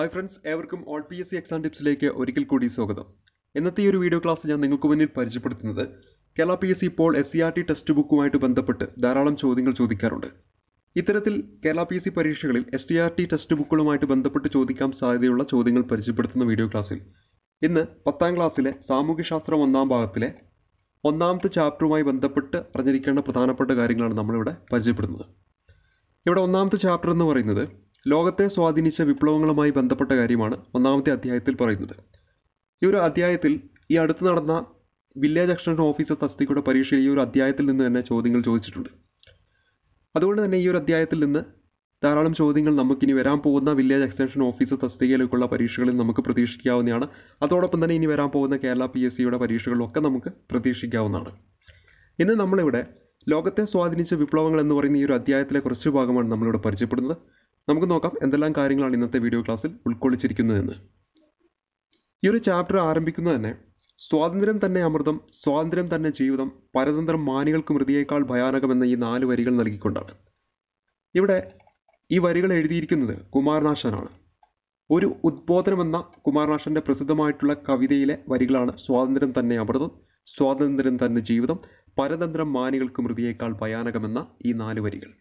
hi friends ഏവർക്കും all P S C exam ടിപ്സിലേക്ക് ഒരിക്കൽ കൂടി സ്വാഗതം ഇന്നത്തെ ഈ ഒരു വീഡിയോ ക്ലാസ് ഞാൻ നിങ്ങൾക്ക് മുന്നിൽ പരിചയപ്പെടുത്തുന്നത് കേരള പി എസ് സി ഇപ്പോൾ S C R T text ബുക്കുമായിട്ട് ബന്ധപ്പെട്ട് ധാരാളം ചോദ്യങ്ങൾ ചോദിക്കാറുണ്ട് ഇത്തരത്തിൽ കേരള പി എസ് സി പരീക്ഷകളിൽ S T R T text ബുക്കുകളുമായിട്ട് ബന്ധപ്പെട്ട് ചോദിക്കാൻ സാധ്യതയുള്ള ചോദ്യങ്ങൾ പരിചയപ്പെടുത്തുന്ന വീഡിയോ ക്ലാസ്സിൽ ഇന്ന് പത്താം ക്ലാസ്സിലെ സാമൂഹ്യശാസ്ത്രം ഒന്നാം ഭാഗത്തിലെ ഒന്നാമത്തെ ചാപ്റ്ററുമായി ബന്ധപ്പെട്ട് അറിഞ്ഞിരിക്കേണ്ട പ്രധാനപ്പെട്ട കാര്യങ്ങളാണ് നമ്മളിവിടെ പരിചയപ്പെടുന്നത് ഇവിടെ ഒന്നാമത്തെ ചാപ്റ്റർ എന്ന് പറയുന്നത് ലോകത്തെ സ്വാധീനിച്ച വിപ്ലവങ്ങളുമായി ബന്ധപ്പെട്ട കാര്യമാണ് ഒന്നാമത്തെ അധ്യായത്തിൽ പറയുന്നത് ഈ ഒരു അധ്യായത്തിൽ ഈ അടുത്ത് നടന്ന വില്ലേജ് എക്സ്റ്റൻഷൻ ഓഫീസർ തസ്തികയുടെ പരീക്ഷയിൽ ഈ ഒരു അധ്യായത്തിൽ നിന്ന് തന്നെ ചോദ്യങ്ങൾ ചോദിച്ചിട്ടുണ്ട് അതുകൊണ്ട് തന്നെ ഈ ഒരു അധ്യായത്തിൽ നിന്ന് ധാരാളം ചോദ്യങ്ങൾ നമുക്കിനി വരാൻ പോകുന്ന വില്ലേജ് എക്സ്റ്റൻഷൻ ഓഫീസർ തസ്തികയിലേക്കുള്ള പരീക്ഷകളിൽ നമുക്ക് പ്രതീക്ഷിക്കാവുന്നതാണ് അതോടൊപ്പം തന്നെ ഇനി വരാൻ പോകുന്ന കേരള പി എസ് സിയുടെ പരീക്ഷകളിലൊക്കെ നമുക്ക് പ്രതീക്ഷിക്കാവുന്നതാണ് ഇന്ന് നമ്മളിവിടെ ലോകത്തെ സ്വാധീനിച്ച വിപ്ലവങ്ങൾ എന്ന് പറയുന്ന ഈ ഒരു അധ്യായത്തിലെ കുറച്ച് ഭാഗമാണ് നമ്മളിവിടെ പരിചയപ്പെടുന്നത് നമുക്ക് നോക്കാം എന്തെല്ലാം കാര്യങ്ങളാണ് ഇന്നത്തെ വീഡിയോ ക്ലാസ്സിൽ ഉൾക്കൊള്ളിച്ചിരിക്കുന്നതെന്ന് ഈ ഒരു ചാപ്റ്റർ ആരംഭിക്കുന്നത് തന്നെ സ്വാതന്ത്ര്യം തന്നെ അമൃതം സ്വാതന്ത്ര്യം തന്നെ ജീവിതം പരതന്ത്രം മാനികൾക്ക് മൃതിയേക്കാൾ ഭയാനകമെന്ന ഈ നാല് വരികൾ നൽകിക്കൊണ്ടാണ് ഇവിടെ ഈ വരികൾ എഴുതിയിരിക്കുന്നത് കുമാരനാശനാണ് ഒരു ഉദ്ബോധനമെന്ന കുമാരനാശൻ്റെ പ്രസിദ്ധമായിട്ടുള്ള കവിതയിലെ വരികളാണ് സ്വാതന്ത്ര്യം തന്നെ അമൃതം സ്വാതന്ത്ര്യം തന്നെ ജീവിതം പരതന്ത്രം മാനികൾക്ക് മൃതിയേക്കാൾ ഭയാനകമെന്ന ഈ നാല് വരികൾ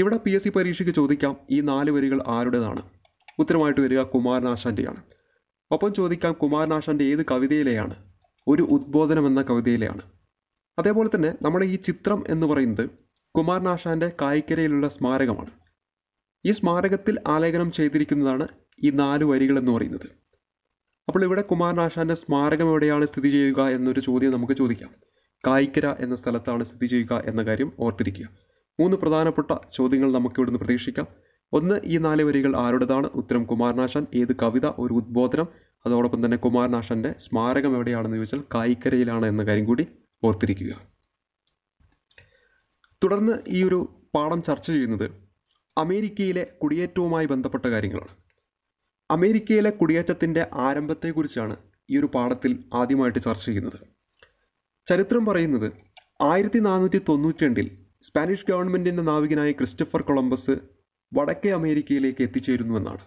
ഇവിടെ പി എസ് സി പരീക്ഷയ്ക്ക് ചോദിക്കാം ഈ നാല് വരികൾ ആരുടേതാണ് ഉത്തരമായിട്ട് വരിക കുമാരനാശാൻ്റെയാണ് ഒപ്പം ചോദിക്കാം കുമാരനാശാൻ്റെ ഏത് കവിതയിലെയാണ് ഒരു ഉദ്ബോധനം എന്ന കവിതയിലെയാണ് അതേപോലെ തന്നെ നമ്മുടെ ഈ ചിത്രം എന്ന് പറയുന്നത് കുമാരനാശാൻ്റെ കായ്ക്കരയിലുള്ള സ്മാരകമാണ് ഈ സ്മാരകത്തിൽ ആലേഖനം ചെയ്തിരിക്കുന്നതാണ് ഈ നാല് വരികൾ എന്ന് പറയുന്നത് അപ്പോൾ ഇവിടെ കുമാരനാശാൻ്റെ സ്മാരകം എവിടെയാണ് സ്ഥിതി ചെയ്യുക എന്നൊരു ചോദ്യം നമുക്ക് ചോദിക്കാം കായ്ക്കര എന്ന സ്ഥലത്താണ് സ്ഥിതി ചെയ്യുക എന്ന കാര്യം ഓർത്തിരിക്കുക മൂന്ന് പ്രധാനപ്പെട്ട ചോദ്യങ്ങൾ നമുക്ക് ഇവിടുന്ന് പ്രതീക്ഷിക്കാം ഒന്ന് ഈ നാല് വരികൾ ആരുടേതാണ് ഉത്തരം കുമാരനാശാൻ ഏത് കവിത ഒരു ഉദ്ബോധനം അതോടൊപ്പം തന്നെ കുമാരനാശാൻ്റെ സ്മാരകം എവിടെയാണെന്ന് ചോദിച്ചാൽ കായിക്കരയിലാണ് എന്ന കാര്യം കൂടി ഓർത്തിരിക്കുക തുടർന്ന് ഈ ഒരു പാഠം ചർച്ച ചെയ്യുന്നത് അമേരിക്കയിലെ കുടിയേറ്റവുമായി ബന്ധപ്പെട്ട കാര്യങ്ങളാണ് അമേരിക്കയിലെ കുടിയേറ്റത്തിൻ്റെ ആരംഭത്തെക്കുറിച്ചാണ് ഈ ഒരു പാഠത്തിൽ ആദ്യമായിട്ട് ചർച്ച ചെയ്യുന്നത് ചരിത്രം പറയുന്നത് ആയിരത്തി നാനൂറ്റി തൊണ്ണൂറ്റി രണ്ടിൽ സ്പാനിഷ് ഗവൺമെൻറ്റിൻ്റെ നാവികനായ ക്രിസ്റ്റഫർ കൊളംബസ് വടക്കേ അമേരിക്കയിലേക്ക് എത്തിച്ചേരുന്നുവെന്നാണ്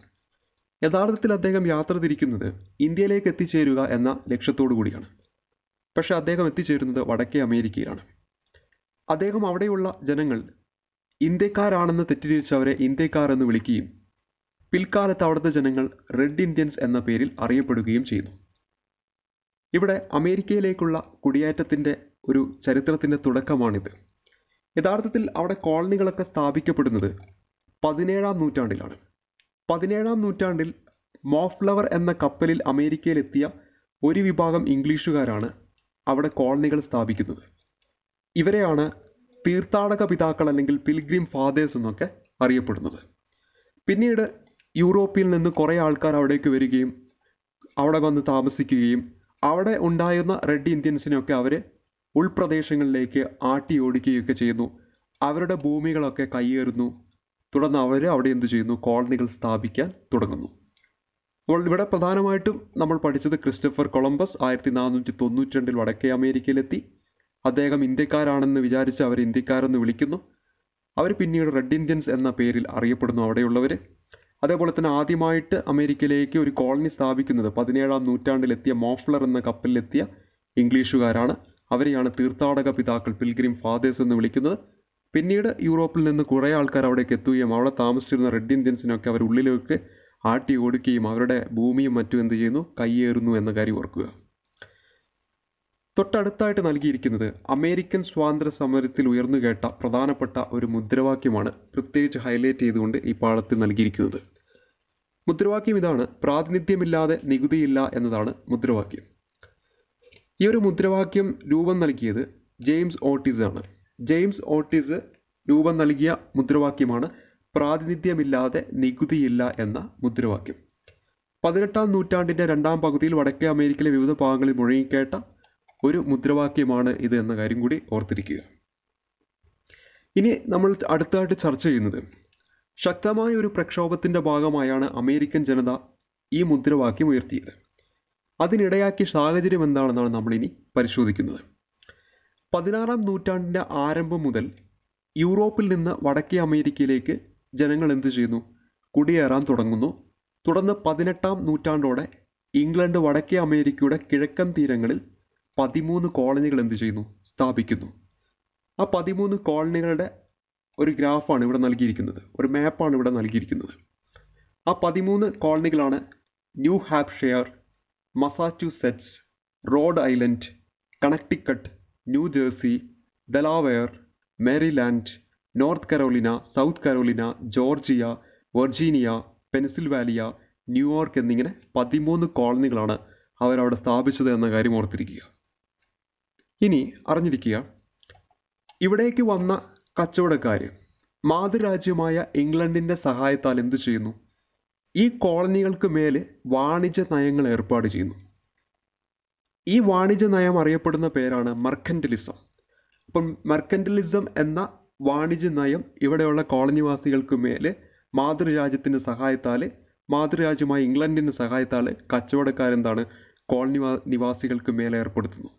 യഥാർത്ഥത്തിൽ അദ്ദേഹം യാത്ര തിരിക്കുന്നത് ഇന്ത്യയിലേക്ക് എത്തിച്ചേരുക എന്ന ലക്ഷ്യത്തോടു കൂടിയാണ് പക്ഷേ അദ്ദേഹം എത്തിച്ചേരുന്നത് വടക്കേ അമേരിക്കയിലാണ് അദ്ദേഹം അവിടെയുള്ള ജനങ്ങൾ ഇന്ത്യക്കാരാണെന്ന് തെറ്റിദ്ധരിച്ചവരെ ഇന്ത്യക്കാർ എന്ന് വിളിക്കുകയും പിൽക്കാലത്ത് അവിടുത്തെ ജനങ്ങൾ റെഡ് ഇന്ത്യൻസ് എന്ന പേരിൽ അറിയപ്പെടുകയും ചെയ്യുന്നു ഇവിടെ അമേരിക്കയിലേക്കുള്ള കുടിയേറ്റത്തിൻ്റെ ഒരു ചരിത്രത്തിൻ്റെ തുടക്കമാണിത് യഥാർത്ഥത്തിൽ അവിടെ കോളനികളൊക്കെ സ്ഥാപിക്കപ്പെടുന്നത് പതിനേഴാം നൂറ്റാണ്ടിലാണ് പതിനേഴാം നൂറ്റാണ്ടിൽ മോഫ്ലവർ എന്ന കപ്പലിൽ അമേരിക്കയിലെത്തിയ ഒരു വിഭാഗം ഇംഗ്ലീഷുകാരാണ് അവിടെ കോളനികൾ സ്ഥാപിക്കുന്നത് ഇവരെയാണ് തീർത്ഥാടക പിതാക്കൾ അല്ലെങ്കിൽ പിൽഗ്രിം ഫാദേഴ്സ് എന്നൊക്കെ അറിയപ്പെടുന്നത് പിന്നീട് യൂറോപ്പിൽ നിന്ന് കുറേ ആൾക്കാർ അവിടേക്ക് വരികയും അവിടെ വന്ന് താമസിക്കുകയും അവിടെ ഉണ്ടായിരുന്ന റെഡ് ഇന്ത്യൻസിനെയൊക്കെ അവർ ഉൾപ്രദേശങ്ങളിലേക്ക് ആട്ടിയോടിക്കുകയൊക്കെ ചെയ്യുന്നു അവരുടെ ഭൂമികളൊക്കെ കയ്യേറുന്നു തുടർന്ന് അവർ അവിടെ എന്തു ചെയ്യുന്നു കോളനികൾ സ്ഥാപിക്കാൻ തുടങ്ങുന്നു അപ്പോൾ ഇവിടെ പ്രധാനമായിട്ടും നമ്മൾ പഠിച്ചത് ക്രിസ്റ്റഫർ കൊളംബസ് ആയിരത്തി നാനൂറ്റി തൊണ്ണൂറ്റി രണ്ടിൽ വടക്കേ അമേരിക്കയിലെത്തി അദ്ദേഹം ഇന്ത്യക്കാരാണെന്ന് വിചാരിച്ച് അവർ ഇന്ത്യക്കാരെന്ന് വിളിക്കുന്നു അവർ പിന്നീട് റെഡ് ഇന്ത്യൻസ് എന്ന പേരിൽ അറിയപ്പെടുന്നു അവിടെയുള്ളവർ അതേപോലെ തന്നെ ആദ്യമായിട്ട് അമേരിക്കയിലേക്ക് ഒരു കോളനി സ്ഥാപിക്കുന്നത് പതിനേഴാം നൂറ്റാണ്ടിലെത്തിയ മോഫ്ലർ എന്ന കപ്പലിലെത്തിയ ഇംഗ്ലീഷുകാരാണ് അവരെയാണ് തീർത്ഥാടക പിതാക്കൾ പിൽഗ്രിം ഫാദേഴ്സ് എന്ന് വിളിക്കുന്നത് പിന്നീട് യൂറോപ്പിൽ നിന്ന് കുറേ ആൾക്കാർ അവിടേക്ക് എത്തുകയും അവിടെ താമസിച്ചിരുന്ന റെഡ് ഇന്ത്യൻസിനൊക്കെ അവർ ഉള്ളിലേക്ക് ആട്ടി ഓടിക്കുകയും അവരുടെ ഭൂമിയും മറ്റും എന്ത് ചെയ്യുന്നു കയ്യേറുന്നു എന്ന കാര്യം ഓർക്കുക തൊട്ടടുത്തായിട്ട് നൽകിയിരിക്കുന്നത് അമേരിക്കൻ സ്വാതന്ത്ര്യ സമരത്തിൽ ഉയർന്നു കേട്ട പ്രധാനപ്പെട്ട ഒരു മുദ്രാവാക്യമാണ് പ്രത്യേകിച്ച് ഹൈലൈറ്റ് ചെയ്തുകൊണ്ട് ഈ പാളത്തിൽ നൽകിയിരിക്കുന്നത് മുദ്രാവാക്യം ഇതാണ് പ്രാതിനിധ്യമില്ലാതെ നികുതിയില്ല എന്നതാണ് മുദ്രാവാക്യം ഈ ഒരു മുദ്രാവാക്യം രൂപം നൽകിയത് ജെയിംസ് ഓട്ടിസ് ആണ് ജെയിംസ് ഓട്ടിസ് രൂപം നൽകിയ മുദ്രാവാക്യമാണ് പ്രാതിനിധ്യമില്ലാതെ നികുതിയില്ല എന്ന മുദ്രാവാക്യം പതിനെട്ടാം നൂറ്റാണ്ടിൻ്റെ രണ്ടാം പകുതിയിൽ വടക്കേ അമേരിക്കയിലെ വിവിധ ഭാഗങ്ങളിൽ മുഴങ്ങിക്കേട്ട ഒരു മുദ്രാവാക്യമാണ് ഇത് എന്ന കാര്യം കൂടി ഓർത്തിരിക്കുക ഇനി നമ്മൾ അടുത്തായിട്ട് ചർച്ച ചെയ്യുന്നത് ശക്തമായ ഒരു പ്രക്ഷോഭത്തിൻ്റെ ഭാഗമായാണ് അമേരിക്കൻ ജനത ഈ മുദ്രാവാക്യം ഉയർത്തിയത് അതിനിടയാക്കിയ സാഹചര്യം എന്താണെന്നാണ് നമ്മളിനി പരിശോധിക്കുന്നത് പതിനാറാം നൂറ്റാണ്ടിൻ്റെ ആരംഭം മുതൽ യൂറോപ്പിൽ നിന്ന് വടക്കേ അമേരിക്കയിലേക്ക് ജനങ്ങൾ എന്ത് ചെയ്യുന്നു കുടിയേറാൻ തുടങ്ങുന്നു തുടർന്ന് പതിനെട്ടാം നൂറ്റാണ്ടോടെ ഇംഗ്ലണ്ട് വടക്കേ അമേരിക്കയുടെ കിഴക്കൻ തീരങ്ങളിൽ പതിമൂന്ന് കോളനികൾ എന്ത് ചെയ്യുന്നു സ്ഥാപിക്കുന്നു ആ പതിമൂന്ന് കോളനികളുടെ ഒരു ഗ്രാഫാണ് ഇവിടെ നൽകിയിരിക്കുന്നത് ഒരു മാപ്പാണ് ഇവിടെ നൽകിയിരിക്കുന്നത് ആ പതിമൂന്ന് കോളനികളാണ് New Hampshire Massachusetts Rhode Island Connecticut New Jersey Delaware Maryland North Carolina South Carolina Georgia Virginia Pennsylvania New York എന്നിങ്ങനെ പതിമൂന്ന് കോളനികളാണ് അവരവിടെ സ്ഥാപിച്ചത് എന്ന കാര്യം ഓർത്തിരിക്കുക ഇനി അറിഞ്ഞിരിക്കുക ഇവിടേക്ക് വന്ന കച്ചവടക്കാർ മാതൃരാജ്യമായ ഇംഗ്ലണ്ടിൻ്റെ സഹായത്താൽ എന്തു ചെയ്യുന്നു ഈ കോളനികൾക്ക് മേൽ വാണിജ്യ നയങ്ങൾ ഏർപ്പാട് ചെയ്യുന്നു ഈ വാണിജ്യ നയം അറിയപ്പെടുന്ന പേരാണ് മർക്കൻ്റലിസം അപ്പം മർക്കൻ്റലിസം എന്ന വാണിജ്യ നയം ഇവിടെയുള്ള കോളനിവാസികൾക്ക് മേൽ മാതൃരാജ്യത്തിൻ്റെ സഹായത്താൽ മാതൃരാജ്യമായ ഇംഗ്ലണ്ടിൻ്റെ സഹായത്താൽ കച്ചവടക്കാരെന്താണ് കോളനി നിവാസികൾക്ക് മേൽ ഏർപ്പെടുത്തുന്നു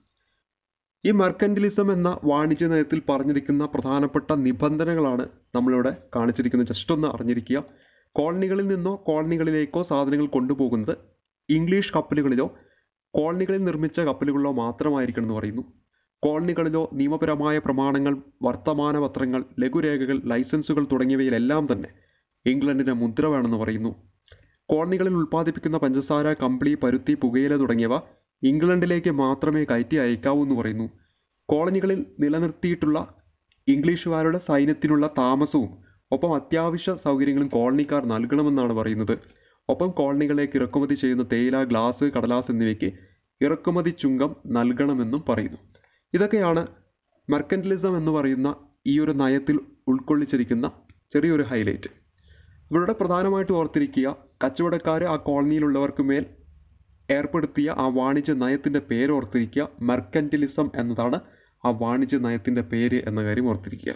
ഈ മർക്കൻ്റലിസം എന്ന വാണിജ്യ നയത്തിൽ പറഞ്ഞിരിക്കുന്ന പ്രധാനപ്പെട്ട നിബന്ധനകളാണ് നമ്മളിവിടെ കാണിച്ചിരിക്കുന്നത് ജസ്റ്റ് ഒന്ന് അറിഞ്ഞിരിക്കുക കോളനികളിൽ നിന്നോ കോളനികളിലേക്കോ സാധനങ്ങൾ കൊണ്ടുപോകുന്നത് ഇംഗ്ലീഷ് കപ്പലുകളിലോ കോളനികളിൽ നിർമ്മിച്ച കപ്പലുകളിലോ മാത്രമായിരിക്കണം എന്ന് പറയുന്നു കോളനികളിലോ നിയമപരമായ പ്രമാണങ്ങൾ പത്രങ്ങൾ ലഘുരേഖകൾ ലൈസൻസുകൾ തുടങ്ങിയവയിലെല്ലാം തന്നെ ഇംഗ്ലണ്ടിന് മുദ്ര വേണമെന്ന് പറയുന്നു കോളനികളിൽ ഉൽപ്പാദിപ്പിക്കുന്ന പഞ്ചസാര കമ്പിളി പരുത്തി പുകയില തുടങ്ങിയവ ഇംഗ്ലണ്ടിലേക്ക് മാത്രമേ കയറ്റി അയക്കാവൂ എന്ന് പറയുന്നു കോളനികളിൽ നിലനിർത്തിയിട്ടുള്ള ഇംഗ്ലീഷുകാരുടെ സൈന്യത്തിനുള്ള താമസവും ഒപ്പം അത്യാവശ്യ സൗകര്യങ്ങളും കോളനിക്കാർ നൽകണമെന്നാണ് പറയുന്നത് ഒപ്പം കോളനികളിലേക്ക് ഇറക്കുമതി ചെയ്യുന്ന തേയില ഗ്ലാസ് കടലാസ് എന്നിവയ്ക്ക് ഇറക്കുമതി ചുങ്കം നൽകണമെന്നും പറയുന്നു ഇതൊക്കെയാണ് മെർക്കൻറ്റലിസം എന്ന് പറയുന്ന ഈ ഒരു നയത്തിൽ ഉൾക്കൊള്ളിച്ചിരിക്കുന്ന ചെറിയൊരു ഹൈലൈറ്റ് ഇവരുടെ പ്രധാനമായിട്ട് ഓർത്തിരിക്കുക കച്ചവടക്കാർ ആ കോളനിയിലുള്ളവർക്ക് മേൽ ഏർപ്പെടുത്തിയ ആ വാണിജ്യ നയത്തിൻ്റെ പേര് ഓർത്തിരിക്കുക മെർക്കൻറ്റലിസം എന്നതാണ് ആ വാണിജ്യ നയത്തിൻ്റെ പേര് എന്ന കാര്യം ഓർത്തിരിക്കുക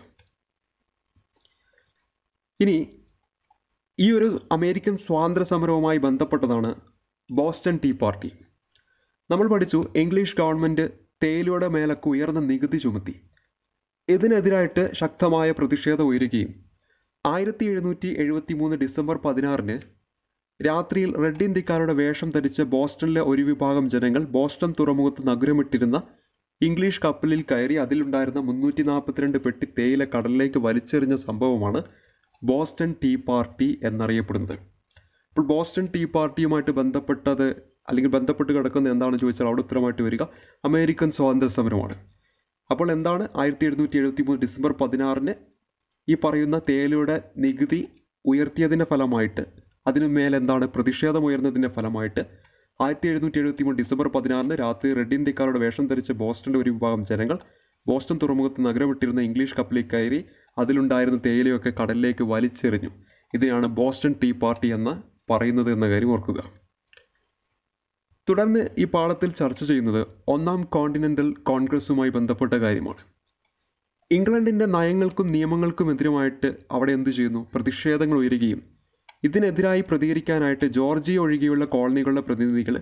ഇനി ഈ ഒരു അമേരിക്കൻ സ്വാതന്ത്ര്യ സമരവുമായി ബന്ധപ്പെട്ടതാണ് ബോസ്റ്റൺ ടീ പാർട്ടി നമ്മൾ പഠിച്ചു ഇംഗ്ലീഷ് ഗവൺമെൻറ് തേയിലയുടെ മേലൊക്കെ ഉയർന്ന നികുതി ചുമത്തി ഇതിനെതിരായിട്ട് ശക്തമായ പ്രതിഷേധം ഉയരുകയും ആയിരത്തി എഴുന്നൂറ്റി എഴുപത്തി മൂന്ന് ഡിസംബർ പതിനാറിന് രാത്രിയിൽ റെഡ് ഇന്ത്യക്കാരുടെ വേഷം ധരിച്ച ബോസ്റ്റണിലെ ഒരു വിഭാഗം ജനങ്ങൾ ബോസ്റ്റൺ തുറമുഖത്ത് നഗരമിട്ടിരുന്ന ഇംഗ്ലീഷ് കപ്പലിൽ കയറി അതിലുണ്ടായിരുന്ന മുന്നൂറ്റി നാൽപ്പത്തിരണ്ട് പെട്ടി തേയില കടലിലേക്ക് വലിച്ചെറിഞ്ഞ സംഭവമാണ് ബോസ്റ്റൺ ടീ പാർട്ടി എന്നറിയപ്പെടുന്നത് ഇപ്പോൾ ബോസ്റ്റൺ ടീ പാർട്ടിയുമായിട്ട് ബന്ധപ്പെട്ടത് അല്ലെങ്കിൽ ബന്ധപ്പെട്ട് കിടക്കുന്ന എന്താണെന്ന് ചോദിച്ചാൽ അവിടെ ഉത്തരമായിട്ട് വരിക അമേരിക്കൻ സ്വാതന്ത്ര്യ സമരമാണ് അപ്പോൾ എന്താണ് ആയിരത്തി എഴുന്നൂറ്റി എഴുപത്തി മൂന്ന് ഡിസംബർ പതിനാറിന് ഈ പറയുന്ന തേലയുടെ നികുതി ഉയർത്തിയതിൻ്റെ ഫലമായിട്ട് അതിനു മേലെന്താണ് പ്രതിഷേധമുയർന്നതിൻ്റെ ഫലമായിട്ട് ആയിരത്തി എഴുന്നൂറ്റി എഴുപത്തി മൂന്ന് ഡിസംബർ പതിനാറിന് രാത്രി റെഡ് ഇന്ത്യക്കാരുടെ വേഷം ധരിച്ച ബോസ്റ്റണിൻ്റെ ഒരു വിഭാഗം ജനങ്ങൾ ബോസ്റ്റൺ തുറമുഖത്ത് നഗരവിട്ടിരുന്ന ഇംഗ്ലീഷ് കപ്പലിൽ കയറി അതിലുണ്ടായിരുന്ന തേയിലയൊക്കെ കടലിലേക്ക് വലിച്ചെറിഞ്ഞു ഇതിനാണ് ബോസ്റ്റൺ ടീ പാർട്ടി എന്ന് പറയുന്നത് എന്ന കാര്യം ഓർക്കുക തുടർന്ന് ഈ പാളത്തിൽ ചർച്ച ചെയ്യുന്നത് ഒന്നാം കോണ്ടിനെൻ്റൽ കോൺഗ്രസുമായി ബന്ധപ്പെട്ട കാര്യമാണ് ഇംഗ്ലണ്ടിൻ്റെ നയങ്ങൾക്കും നിയമങ്ങൾക്കും എതിരുമായിട്ട് അവിടെ എന്തു ചെയ്യുന്നു പ്രതിഷേധങ്ങൾ ഉയരുകയും ഇതിനെതിരായി പ്രതികരിക്കാനായിട്ട് ജോർജിയ ഒഴികെയുള്ള കോളനികളുടെ പ്രതിനിധികൾ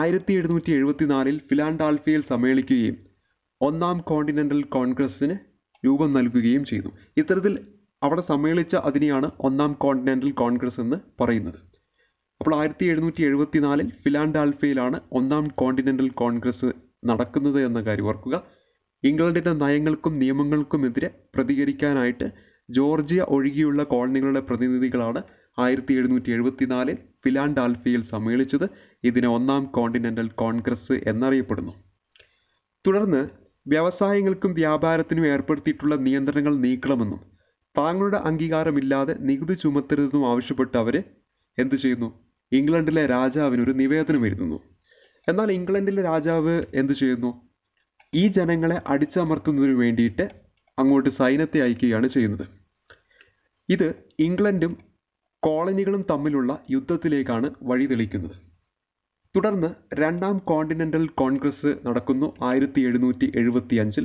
ആയിരത്തി എഴുന്നൂറ്റി എഴുപത്തിനാലിൽ ഫിലാൻഡാൽഫിയയിൽ സമ്മേളിക്കുകയും ഒന്നാം കോണ്ടിനെൻ്റൽ കോൺഗ്രസ്സിന് രൂപം നൽകുകയും ചെയ്തു ഇത്തരത്തിൽ അവിടെ സമ്മേളിച്ച അതിനെയാണ് ഒന്നാം കോണ്ടിനെൻ്റൽ കോൺഗ്രസ് എന്ന് പറയുന്നത് അപ്പോൾ ആയിരത്തി എഴുന്നൂറ്റി എഴുപത്തി നാലിൽ ഫിലാൻഡാൽഫയിലാണ് ഒന്നാം കോണ്ടിനെൻ്റൽ കോൺഗ്രസ് നടക്കുന്നത് എന്ന കാര്യം ഓർക്കുക ഇംഗ്ലണ്ടിൻ്റെ നയങ്ങൾക്കും നിയമങ്ങൾക്കുമെതിരെ പ്രതികരിക്കാനായിട്ട് ജോർജിയ ഒഴികെയുള്ള കോളനികളുടെ പ്രതിനിധികളാണ് ആയിരത്തി എഴുന്നൂറ്റി എഴുപത്തി നാലിൽ സമ്മേളിച്ചത് ഇതിനെ ഒന്നാം കോണ്ടിനെൻ്റൽ കോൺഗ്രസ് എന്നറിയപ്പെടുന്നു തുടർന്ന് വ്യവസായങ്ങൾക്കും വ്യാപാരത്തിനും ഏർപ്പെടുത്തിയിട്ടുള്ള നിയന്ത്രണങ്ങൾ നീക്കണമെന്നും താങ്കളുടെ അംഗീകാരമില്ലാതെ നികുതി ചുമത്തരുതെന്നും ആവശ്യപ്പെട്ട് അവർ എന്തു ചെയ്യുന്നു ഇംഗ്ലണ്ടിലെ രാജാവിന് ഒരു നിവേദനം എഴുതുന്നു എന്നാൽ ഇംഗ്ലണ്ടിലെ രാജാവ് എന്തു ചെയ്യുന്നു ഈ ജനങ്ങളെ അടിച്ചമർത്തുന്നതിന് വേണ്ടിയിട്ട് അങ്ങോട്ട് സൈന്യത്തെ അയക്കുകയാണ് ചെയ്യുന്നത് ഇത് ഇംഗ്ലണ്ടും കോളനികളും തമ്മിലുള്ള യുദ്ധത്തിലേക്കാണ് വഴി തെളിക്കുന്നത് തുടർന്ന് രണ്ടാം കോണ്ടിനെൻ്റൽ കോൺഗ്രസ് നടക്കുന്നു ആയിരത്തി എഴുന്നൂറ്റി എഴുപത്തി അഞ്ചിൽ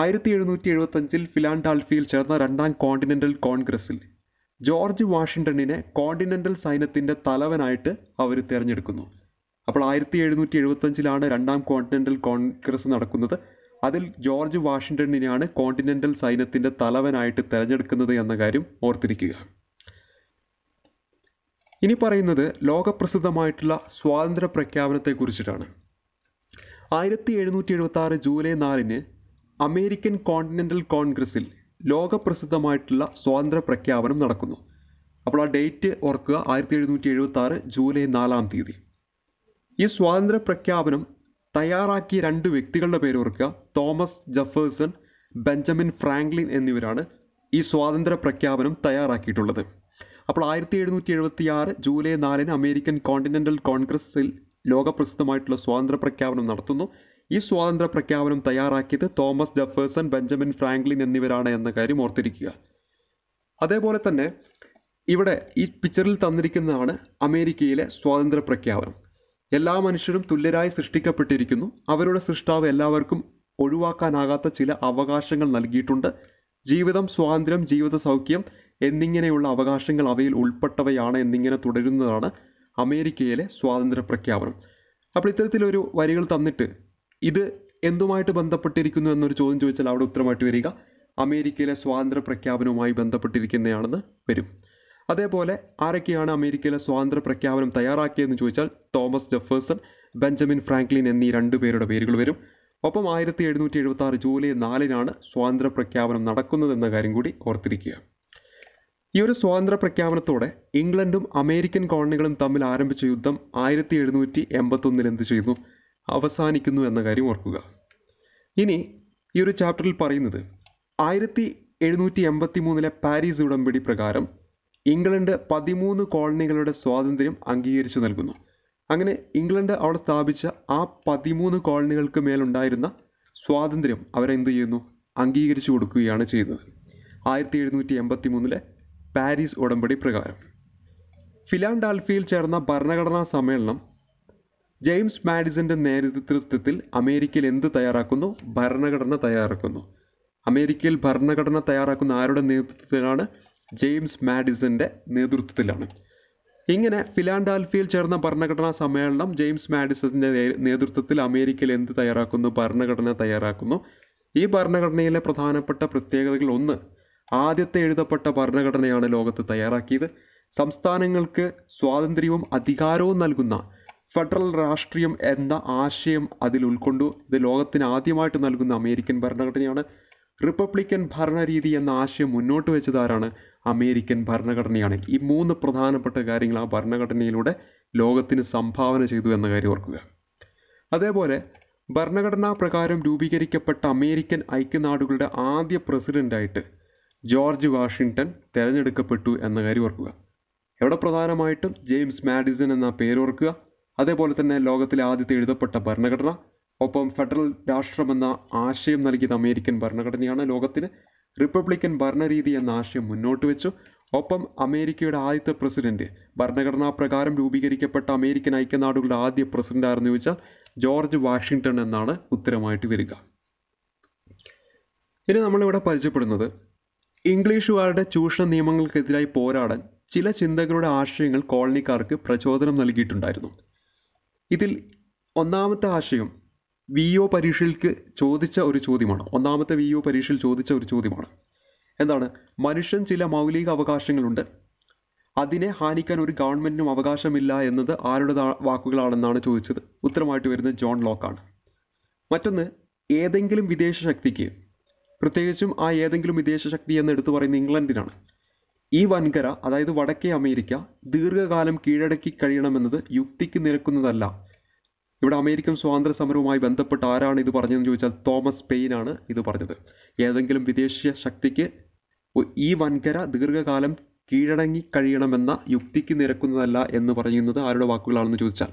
ആയിരത്തി എഴുന്നൂറ്റി എഴുപത്തഞ്ചിൽ ഫിലാൻഡാൽഫിയിൽ ചേർന്ന രണ്ടാം കോണ്ടിനെൻ്റൽ കോൺഗ്രസ്സിൽ ജോർജ് വാഷിങ്ടണിനെ കോണ്ടിനെൻ്റൽ സൈന്യത്തിൻ്റെ തലവനായിട്ട് അവർ തിരഞ്ഞെടുക്കുന്നു അപ്പോൾ ആയിരത്തി എഴുന്നൂറ്റി എഴുപത്തഞ്ചിലാണ് രണ്ടാം കോണ്ടിനെൻ്റൽ കോൺഗ്രസ് നടക്കുന്നത് അതിൽ ജോർജ് വാഷിങ്ടണിനെയാണ് കോണ്ടിനെൻ്റൽ സൈന്യത്തിൻ്റെ തലവനായിട്ട് തിരഞ്ഞെടുക്കുന്നത് എന്ന കാര്യം ഓർത്തിരിക്കുക ഇനി പറയുന്നത് ലോകപ്രസിദ്ധമായിട്ടുള്ള സ്വാതന്ത്ര്യ പ്രഖ്യാപനത്തെക്കുറിച്ചിട്ടാണ് ആയിരത്തി എഴുന്നൂറ്റി എഴുപത്തി ആറ് ജൂലൈ നാലിന് അമേരിക്കൻ കോണ്ടിനെൻ്റൽ കോൺഗ്രസ്സിൽ ലോകപ്രസിദ്ധമായിട്ടുള്ള സ്വാതന്ത്ര്യ പ്രഖ്യാപനം നടക്കുന്നു അപ്പോൾ ആ ഡേറ്റ് ഓർക്കുക ആയിരത്തി എഴുന്നൂറ്റി എഴുപത്തി ആറ് ജൂലൈ നാലാം തീയതി ഈ സ്വാതന്ത്ര്യ പ്രഖ്യാപനം തയ്യാറാക്കിയ രണ്ട് വ്യക്തികളുടെ പേര് ഓർക്കുക തോമസ് ജഫേഴ്സൺ ബെഞ്ചമിൻ ഫ്രാങ്ക്ലിൻ എന്നിവരാണ് ഈ സ്വാതന്ത്ര്യ പ്രഖ്യാപനം തയ്യാറാക്കിയിട്ടുള്ളത് അപ്പോൾ ആയിരത്തി എഴുന്നൂറ്റി എഴുപത്തി ആറ് ജൂലൈ നാലിന് അമേരിക്കൻ കോണ്ടിനെൻ്റൽ കോൺഗ്രസ്സിൽ ലോകപ്രസിദ്ധമായിട്ടുള്ള സ്വാതന്ത്ര്യ പ്രഖ്യാപനം നടത്തുന്നു ഈ സ്വാതന്ത്ര്യ പ്രഖ്യാപനം തയ്യാറാക്കിയത് തോമസ് ജെഫേഴ്സൺ ബെഞ്ചമിൻ ഫ്രാങ്ക്ലിൻ എന്നിവരാണ് എന്ന കാര്യം ഓർത്തിരിക്കുക അതേപോലെ തന്നെ ഇവിടെ ഈ പിക്ചറിൽ തന്നിരിക്കുന്നതാണ് അമേരിക്കയിലെ സ്വാതന്ത്ര്യ പ്രഖ്യാപനം എല്ലാ മനുഷ്യരും തുല്യരായി സൃഷ്ടിക്കപ്പെട്ടിരിക്കുന്നു അവരുടെ സൃഷ്ടാവ് എല്ലാവർക്കും ഒഴിവാക്കാനാകാത്ത ചില അവകാശങ്ങൾ നൽകിയിട്ടുണ്ട് ജീവിതം സ്വാതന്ത്ര്യം ജീവിത സൗഖ്യം എന്നിങ്ങനെയുള്ള അവകാശങ്ങൾ അവയിൽ ഉൾപ്പെട്ടവയാണ് എന്നിങ്ങനെ തുടരുന്നതാണ് അമേരിക്കയിലെ സ്വാതന്ത്ര്യ പ്രഖ്യാപനം അപ്പോൾ ഇത്തരത്തിലൊരു വരികൾ തന്നിട്ട് ഇത് എന്തുമായിട്ട് ബന്ധപ്പെട്ടിരിക്കുന്നു എന്നൊരു ചോദ്യം ചോദിച്ചാൽ അവിടെ ഉത്തരമായിട്ട് വരിക അമേരിക്കയിലെ സ്വാതന്ത്ര്യ പ്രഖ്യാപനവുമായി ബന്ധപ്പെട്ടിരിക്കുന്നതാണെന്ന് വരും അതേപോലെ ആരൊക്കെയാണ് അമേരിക്കയിലെ സ്വാതന്ത്ര്യ പ്രഖ്യാപനം തയ്യാറാക്കിയതെന്ന് ചോദിച്ചാൽ തോമസ് ജെഫേഴ്സൺ ബെഞ്ചമിൻ ഫ്രാങ്ക്ലിൻ എന്നീ രണ്ട് പേരുടെ പേരുകൾ വരും ഒപ്പം ആയിരത്തി എഴുന്നൂറ്റി എഴുപത്തി ആറ് ജൂലൈ നാലിനാണ് സ്വാതന്ത്ര്യ പ്രഖ്യാപനം നടക്കുന്നതെന്ന കാര്യം കൂടി ഓർത്തിരിക്കുക ഈ ഒരു സ്വാതന്ത്ര്യ പ്രഖ്യാപനത്തോടെ ഇംഗ്ലണ്ടും അമേരിക്കൻ കോളനികളും തമ്മിൽ ആരംഭിച്ച യുദ്ധം ആയിരത്തി എഴുന്നൂറ്റി എൺപത്തൊന്നിൽ എന്ത് ചെയ്യുന്നു അവസാനിക്കുന്നു എന്ന കാര്യം ഓർക്കുക ഇനി ഈ ഒരു ചാപ്റ്ററിൽ പറയുന്നത് ആയിരത്തി എഴുന്നൂറ്റി എൺപത്തി മൂന്നിലെ പാരീസ് ഉടമ്പടി പ്രകാരം ഇംഗ്ലണ്ട് പതിമൂന്ന് കോളനികളുടെ സ്വാതന്ത്ര്യം അംഗീകരിച്ചു നൽകുന്നു അങ്ങനെ ഇംഗ്ലണ്ട് അവിടെ സ്ഥാപിച്ച ആ പതിമൂന്ന് കോളനികൾക്ക് മേലുണ്ടായിരുന്ന സ്വാതന്ത്ര്യം അവരെന്ത് ചെയ്യുന്നു അംഗീകരിച്ചു കൊടുക്കുകയാണ് ചെയ്യുന്നത് ആയിരത്തി എഴുന്നൂറ്റി എൺപത്തി മൂന്നിലെ പാരീസ് ഉടമ്പടി പ്രകാരം ഫിലാൻഡാൽഫിയിൽ ചേർന്ന ഭരണഘടനാ സമ്മേളനം ജെയിംസ് മാഡിസന്റെ നേതൃത്വത്തിൽ അമേരിക്കയിൽ എന്ത് തയ്യാറാക്കുന്നു ഭരണഘടന തയ്യാറാക്കുന്നു അമേരിക്കയിൽ ഭരണഘടന തയ്യാറാക്കുന്ന ആരുടെ നേതൃത്വത്തിലാണ് ജെയിംസ് മാഡിസന്റെ നേതൃത്വത്തിലാണ് ഇങ്ങനെ ഫിലാൻഡാൽഫിയിൽ ചേർന്ന ഭരണഘടനാ സമ്മേളനം ജെയിംസ് മാഡിസന്റെ നേതൃത്വത്തിൽ അമേരിക്കയിൽ എന്ത് തയ്യാറാക്കുന്നു ഭരണഘടന തയ്യാറാക്കുന്നു ഈ ഭരണഘടനയിലെ പ്രധാനപ്പെട്ട പ്രത്യേകതകൾ ഒന്ന് ആദ്യത്തെ എഴുതപ്പെട്ട ഭരണഘടനയാണ് ലോകത്ത് തയ്യാറാക്കിയത് സംസ്ഥാനങ്ങൾക്ക് സ്വാതന്ത്ര്യവും അധികാരവും നൽകുന്ന ഫെഡറൽ രാഷ്ട്രീയം എന്ന ആശയം അതിൽ ഉൾക്കൊണ്ടു ഇത് ലോകത്തിന് ആദ്യമായിട്ട് നൽകുന്ന അമേരിക്കൻ ഭരണഘടനയാണ് റിപ്പബ്ലിക്കൻ ഭരണരീതി എന്ന ആശയം മുന്നോട്ട് വെച്ചതാരാണ് അമേരിക്കൻ ഭരണഘടനയാണ് ഈ മൂന്ന് പ്രധാനപ്പെട്ട കാര്യങ്ങൾ ആ ഭരണഘടനയിലൂടെ ലോകത്തിന് സംഭാവന ചെയ്തു എന്ന കാര്യം ഓർക്കുക അതേപോലെ ഭരണഘടനാ പ്രകാരം രൂപീകരിക്കപ്പെട്ട അമേരിക്കൻ ഐക്യനാടുകളുടെ ആദ്യ പ്രസിഡൻ്റായിട്ട് ജോർജ് വാഷിങ്ടൺ തിരഞ്ഞെടുക്കപ്പെട്ടു എന്ന കാര്യം ഓർക്കുക ഇവിടെ പ്രധാനമായിട്ടും ജെയിംസ് മാഡിസൺ എന്ന പേര് ഓർക്കുക അതേപോലെ തന്നെ ലോകത്തിലെ ആദ്യത്തെ എഴുതപ്പെട്ട ഭരണഘടന ഒപ്പം ഫെഡറൽ രാഷ്ട്രമെന്ന ആശയം നൽകിയത് അമേരിക്കൻ ഭരണഘടനയാണ് ലോകത്തിന് റിപ്പബ്ലിക്കൻ ഭരണരീതി എന്ന ആശയം മുന്നോട്ട് വെച്ചു ഒപ്പം അമേരിക്കയുടെ ആദ്യത്തെ പ്രസിഡന്റ് ഭരണഘടനാ പ്രകാരം രൂപീകരിക്കപ്പെട്ട അമേരിക്കൻ ഐക്യനാടുകളുടെ ആദ്യ പ്രസിഡന്റ് ആയിരുന്നു ചോദിച്ചാൽ ജോർജ് വാഷിങ്ടൺ എന്നാണ് ഉത്തരമായിട്ട് വരിക ഇനി നമ്മളിവിടെ പരിചയപ്പെടുന്നത് ഇംഗ്ലീഷുകാരുടെ ചൂഷണ നിയമങ്ങൾക്കെതിരായി പോരാടാൻ ചില ചിന്തകളുടെ ആശയങ്ങൾ കോളനിക്കാർക്ക് പ്രചോദനം നൽകിയിട്ടുണ്ടായിരുന്നു ഇതിൽ ഒന്നാമത്തെ ആശയം വി ഒ പരീക്ഷയിൽക്ക് ചോദിച്ച ഒരു ചോദ്യമാണ് ഒന്നാമത്തെ വി ഒ പരീക്ഷയിൽ ചോദിച്ച ഒരു ചോദ്യമാണ് എന്താണ് മനുഷ്യൻ ചില മൗലിക അവകാശങ്ങളുണ്ട് അതിനെ ഹാനിക്കാൻ ഒരു ഗവൺമെൻറ്റിനും അവകാശമില്ല എന്നത് ആരുടെ വാക്കുകളാണെന്നാണ് ചോദിച്ചത് ഉത്തരമായിട്ട് വരുന്നത് ജോൺ ലോക്കാണ് മറ്റൊന്ന് ഏതെങ്കിലും വിദേശ ശക്തിക്ക് പ്രത്യേകിച്ചും ആ ഏതെങ്കിലും വിദേശ ശക്തി എന്ന് എടുത്തു പറയുന്ന ഇംഗ്ലണ്ടിനാണ് ഈ വൻകര അതായത് വടക്കേ അമേരിക്ക ദീർഘകാലം കീഴടക്കി കഴിയണമെന്നത് യുക്തിക്ക് നിരക്കുന്നതല്ല ഇവിടെ അമേരിക്കൻ സ്വാതന്ത്ര്യ സമരവുമായി ബന്ധപ്പെട്ട് ആരാണ് ഇത് പറഞ്ഞതെന്ന് ചോദിച്ചാൽ തോമസ് പെയിനാണ് ഇത് പറഞ്ഞത് ഏതെങ്കിലും വിദേശ ശക്തിക്ക് ഈ വൻകര ദീർഘകാലം കീഴടങ്ങി കഴിയണമെന്ന യുക്തിക്ക് നിരക്കുന്നതല്ല എന്ന് പറയുന്നത് ആരുടെ വാക്കുകളാണെന്ന് ചോദിച്ചാൽ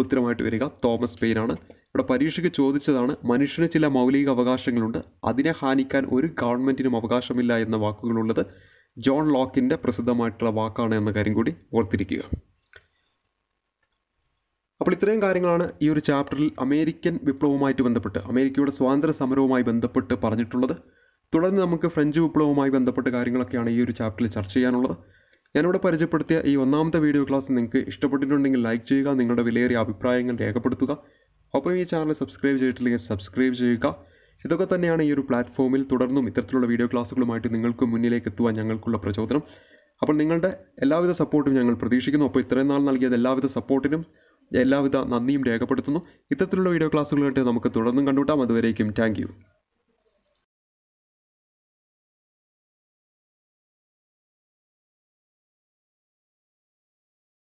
ഉത്തരമായിട്ട് വരിക തോമസ് പെയിൻ ആണ് ഇവിടെ പരീക്ഷയ്ക്ക് ചോദിച്ചതാണ് മനുഷ്യന് ചില മൗലിക അവകാശങ്ങളുണ്ട് അതിനെ ഹാനിക്കാൻ ഒരു ഗവൺമെൻറ്റിനും അവകാശമില്ല എന്ന വാക്കുകളുള്ളത് ജോൺ ലോക്കിൻ്റെ പ്രസിദ്ധമായിട്ടുള്ള വാക്കാണ് എന്ന കാര്യം കൂടി ഓർത്തിരിക്കുക അപ്പോൾ ഇത്രയും കാര്യങ്ങളാണ് ഈ ഒരു ചാപ്റ്ററിൽ അമേരിക്കൻ വിപ്ലവവുമായിട്ട് ബന്ധപ്പെട്ട് അമേരിക്കയുടെ സ്വാതന്ത്ര്യ സമരവുമായി ബന്ധപ്പെട്ട് പറഞ്ഞിട്ടുള്ളത് തുടർന്ന് നമുക്ക് ഫ്രഞ്ച് വിപ്ലവവുമായി ബന്ധപ്പെട്ട കാര്യങ്ങളൊക്കെയാണ് ഈ ഒരു ചാപ്റ്ററിൽ ചർച്ച ചെയ്യാനുള്ളത് ഞാനിവിടെ പരിചയപ്പെടുത്തിയ ഈ ഒന്നാമത്തെ വീഡിയോ ക്ലാസ് നിങ്ങൾക്ക് ഇഷ്ടപ്പെട്ടിട്ടുണ്ടെങ്കിൽ ലൈക്ക് ചെയ്യുക നിങ്ങളുടെ വിലയേറിയ അഭിപ്രായങ്ങൾ രേഖപ്പെടുത്തുക ഒപ്പം ഈ ചാനൽ സബ്സ്ക്രൈബ് ചെയ്തിട്ടില്ലെങ്കിൽ സബ്സ്ക്രൈബ് ചെയ്യുക ഇതൊക്കെ തന്നെയാണ് ഈ ഒരു പ്ലാറ്റ്ഫോമിൽ തുടർന്നും ഇത്തരത്തിലുള്ള വീഡിയോ ക്ലാസ്സുകളുമായിട്ട് നിങ്ങൾക്ക് മുന്നിലേക്ക് എത്തുവാൻ ഞങ്ങൾക്കുള്ള പ്രചോദനം അപ്പോൾ നിങ്ങളുടെ എല്ലാവിധ സപ്പോർട്ടും ഞങ്ങൾ പ്രതീക്ഷിക്കുന്നു അപ്പോൾ ഇത്രയും നാൾ നൽകിയത് എല്ലാവിധ സപ്പോർട്ടിനും എല്ലാവിധ നന്ദിയും രേഖപ്പെടുത്തുന്നു ഇത്തരത്തിലുള്ള വീഡിയോ ക്ലാസ്സുകളായിട്ട് നമുക്ക് തുടർന്നും കണ്ടുവിട്ടാം അതുവരേക്കും താങ്ക്